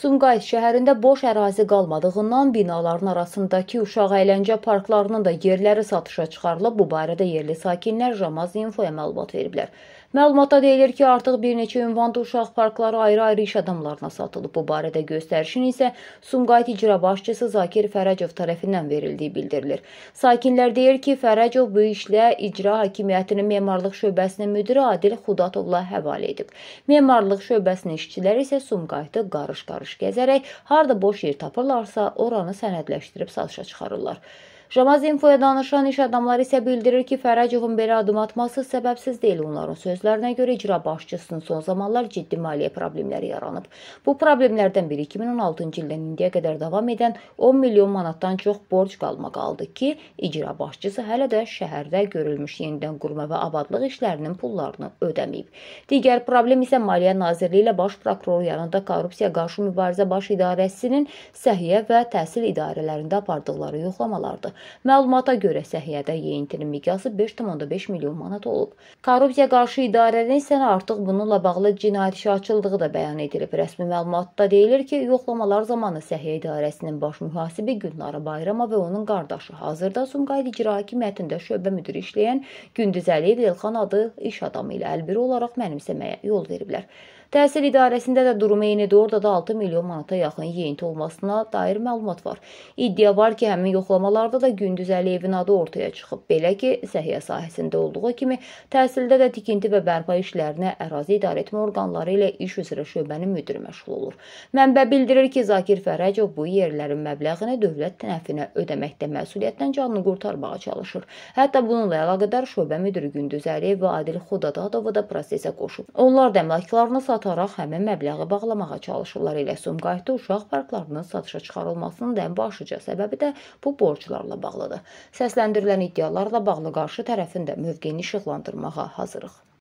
Sumqayıt şəhərində boş ərazi qalmadığından binaların arasındakı uşaq əyləncə parklarının da yerləri satışa çıxarılıb. Bu barədə yerli sakinlər Ramaz Infoya məlumat veriblər. Məlumatda deyilir ki, artıq bir neçə ünvanda uşaq parkları ayrı-ayrı iş adamlarına satılıb. Bu barədə göstərişin isə Sumqayıt icra başçısı Zakir Fərəcov tərəfindən verildiyi bildirilir. Sakinlər deyir ki, Fərəcov bu işlə icra hakimiyyətinin memarlıq şöbəsinin müdiri Adil Xudatovla həvalə edib. Memarlıq şöbəsinin işçiləri isə Sumqayıtı qarış-qarış barış gəzərək harda boş yer tapırlarsa, oranı sənədləşdirib satışa çıxarırlar. Jamaz Infoya danışan iş adamları isə bildirir ki, Fərəcovun belə adım atması səbəbsiz deyil. Onların sözlərinə görə icra başçısının son zamanlar ciddi maliyyə problemləri yaranıb. Bu problemlərdən biri 2016-cı ildən indiyə qədər davam edən 10 milyon manatdan çox borc qalmaq aldı ki, icra başçısı hələ də şəhərdə görülmüş yenidən qurma və abadlıq işlərinin pullarını ödəməyib. Digər problem isə Maliyyə Nazirliyi ilə Baş prokuror yanında Korrupsiya Qarşı Mübarizə Baş İdarəsinin Səhiyyə və Təhsil idarələrində apardıqları yoxlamalardır. Məlumata görə səhiyyədə yeyintinin miqyası 5,5 milyon manat olub. Korrupsiya qarşı idarənin isə artıq bununla bağlı cinayət işi açıldığı da bəyan edilib. Rəsmi məlumatda deyilir ki, yoxlamalar zamanı Səhiyyə İdarəsinin baş mühasibi Gülnara Bayrama və onun qardaşı hazırda Sumqayıt İcra Hakimiyyətində şöbə müdiri işləyən Gündüz Əliyev Elxan adı iş adamı ilə əlbiri olaraq mənimsəməyə yol veriblər. Təhsil idarəsində də durum eynidir. Orada da 6 milyon manata yaxın yeyinti olmasına dair məlumat var. İddia var ki, həmin yoxlamalarda da Gündüz Əliyevin adı ortaya çıxıb. Belə ki, səhiyyə sahəsində olduğu kimi təhsildə də tikinti və bərpa işlərinə ərazi idarəetmə orqanları ilə iş üzrə şöbənin müdiri məşğul olur. Mənbə bildirir ki, Zakir Fərəcov bu yerlərin məbləğini dövlət tərəfinə ödəməkdə məsuliyyətdən canını qurtarmağa çalışır. Hətta bununla əlaqədar şöbə müdiri Gündüz Əliyev və Adil Xudadadovu da prosesə qoşub. Onlar da əmlaklarını sataraq həmin məbləği bağlamağa çalışırlar. Elə Sumqayıtda uşaq parklarının satışa çıxarılmasının da ən başlıca səbəbi də bu borclarla bağlıdır. Səsləndirilən iddialarla bağlı qarşı tərəfin də mövqeyini işıqlandırmağa hazırıq.